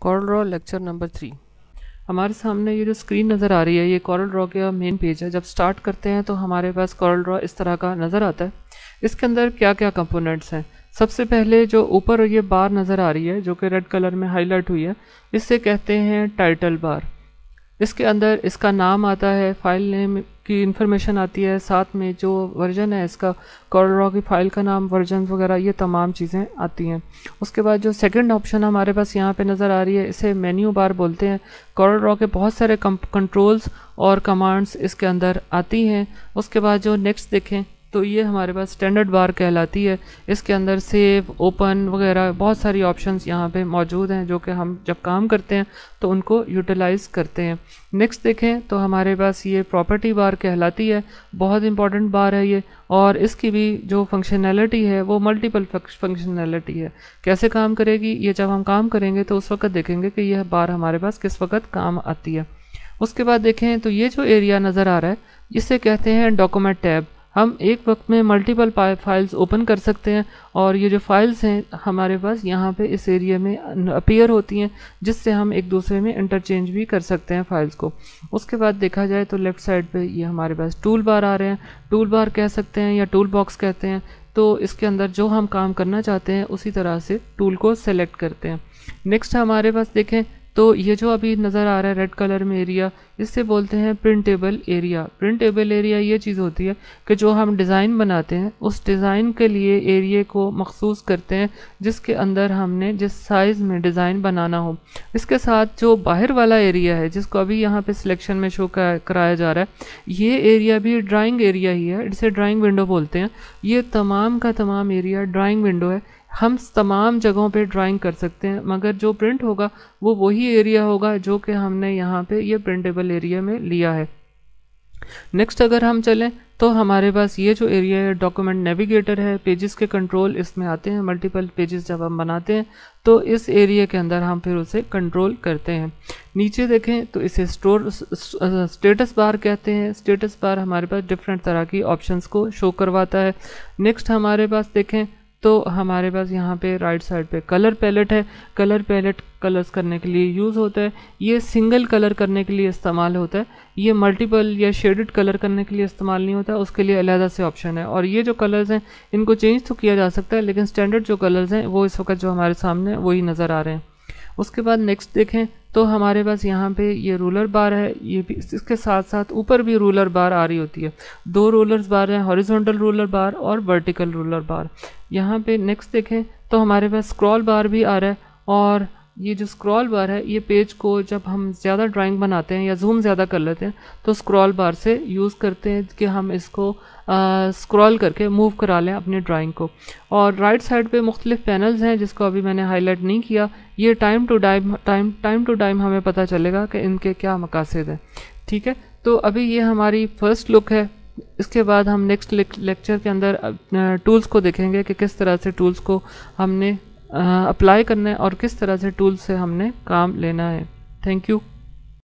coral draw lecture number three हमारे सामने ये जो स्क्रीन नज़र आ रही है ये कॉरल ड्रॉ का मेन पेज है जब स्टार्ट करते हैं तो हमारे पास कॉरल ड्रॉ इस तरह का नज़र आता है इसके अंदर क्या क्या कंपोनेंट्स हैं सबसे पहले जो ऊपर ये बार नज़र आ रही है जो कि रेड कलर में हाईलाइट हुई है इसे कहते हैं टाइटल बार इसके अंदर इसका नाम आता है फाइल नेम की इन्फॉर्मेशन आती है साथ में जो वर्जन है इसका कॉलरा की फ़ाइल का नाम वर्जन वगैरह ये तमाम चीज़ें आती हैं उसके बाद जो सेकंड ऑप्शन हमारे पास यहाँ पे नज़र आ रही है इसे मेन्यू बार बोलते हैं कॉलरा के बहुत सारे कंट्रोल्स और कमांड्स इसके अंदर आती हैं उसके बाद जो नेक्स्ट देखें तो ये हमारे पास स्टैंडर्ड बार कहलाती है इसके अंदर सेव ओपन वगैरह बहुत सारी ऑप्शंस यहाँ पे मौजूद हैं जो कि हम जब काम करते हैं तो उनको यूटिलाइज़ करते हैं नेक्स्ट देखें तो हमारे पास ये प्रॉपर्टी बार कहलाती है बहुत इंपॉर्टेंट बार है ये और इसकी भी जो फंक्शनैलिटी है वो मल्टीपल फंक्शनैलिटी है कैसे काम करेगी ये जब हम काम करेंगे तो उस वक्त देखेंगे कि यह बार हमारे पास किस वक्त काम आती है उसके बाद देखें तो ये जो एरिया नज़र आ रहा है इसे कहते हैं डॉक्यूमेंट टैब हम एक वक्त में मल्टीपल फाइल्स ओपन कर सकते हैं और ये जो फाइल्स हैं हमारे पास यहाँ पे इस एरिया में अपीयर होती हैं जिससे हम एक दूसरे में इंटरचेंज भी कर सकते हैं फाइल्स को उसके बाद देखा जाए तो लेफ़्ट साइड पे ये हमारे पास टूल बार आ रहे हैं टूल बार कह सकते हैं या टूल बॉक्स कहते हैं तो इसके अंदर जो हम काम करना चाहते हैं उसी तरह से टूल को सेलेक्ट करते हैं नेक्स्ट हमारे पास देखें तो ये जो अभी नज़र आ रहा है रेड कलर में एरिया इससे बोलते हैं प्रिंटेबल एरिया प्रिंटेबल एरिया ये चीज़ होती है कि जो हम डिज़ाइन बनाते हैं उस डिज़ाइन के लिए एरिए को मखसूस करते हैं जिसके अंदर हमने जिस साइज़ में डिज़ाइन बनाना हो इसके साथ जो बाहर वाला एरिया है जिसको अभी यहाँ पे सिलेक्शन में शो कराया जा रहा है ये एरिया भी ड्राइंग एरिया ही है इसे ड्राइंग विंडो बोलते हैं ये तमाम का तमाम एरिया ड्राइंग विंडो है हम तमाम जगहों पे ड्राइंग कर सकते हैं मगर जो प्रिंट होगा वो वही एरिया होगा जो कि हमने यहाँ पे ये प्रिंटेबल एरिया में लिया है नेक्स्ट अगर हम चलें तो हमारे पास ये जो एरिया है डॉक्यूमेंट नेविगेटर है पेजेस के कंट्रोल इसमें आते हैं मल्टीपल पेजेस जब हम बनाते हैं तो इस एरिया के अंदर हम फिर उसे कंट्रोल करते हैं नीचे देखें तो इसे स्टोर स्टेटस बार कहते हैं स्टेटस बार हमारे पास डिफरेंट तरह की ऑप्शंस को शो करवाता है नेक्स्ट हमारे पास देखें तो हमारे पास यहाँ पे राइट साइड पे कलर पैलेट है कलर पैलेट कलर्स करने के लिए यूज़ होता है ये सिंगल कलर करने के लिए इस्तेमाल होता है ये मल्टीपल या शेडेड कलर करने के लिए इस्तेमाल नहीं होता उसके लिए अलहदा से ऑप्शन है और ये जो कलर्स हैं इनको चेंज तो किया जा सकता है लेकिन स्टैंडर्ड जो कलर्स हैं वो इस वक्त जो हमारे सामने वही नज़र आ रहे हैं उसके बाद नेक्स्ट देखें तो हमारे पास यहाँ पे ये रोलर बार है ये भी इसके साथ साथ ऊपर भी रोलर बार आ रही होती है दो रोलर्स बार हैं हॉरिजॉन्टल रोलर बार और वर्टिकल रोलर बार यहाँ पे नेक्स्ट देखें तो हमारे पास स्क्रॉल बार भी आ रहा है और ये जो स्क्रॉल बार है ये पेज को जब हम ज़्यादा ड्राइंग बनाते हैं या जूम ज़्यादा कर लेते हैं तो स्क्रॉल बार से यूज़ करते हैं कि हम इसको स्क्रॉल करके मूव करा लें अपने ड्राइंग को और राइट साइड पे मुख्तलिफ पैनल्स हैं जिसको अभी मैंने हाईलाइट नहीं किया ये time to time time time to time हमें पता चलेगा कि इनके क्या मकासद हैं ठीक है तो अभी ये हमारी फ़र्स्ट लुक है इसके बाद हम नेक्स्ट लेक्चर के अंदर टूल्स को देखेंगे कि किस तरह से टूल्स को हमने अप्लाई करना है और किस तरह से टूल से हमने काम लेना है थैंक यू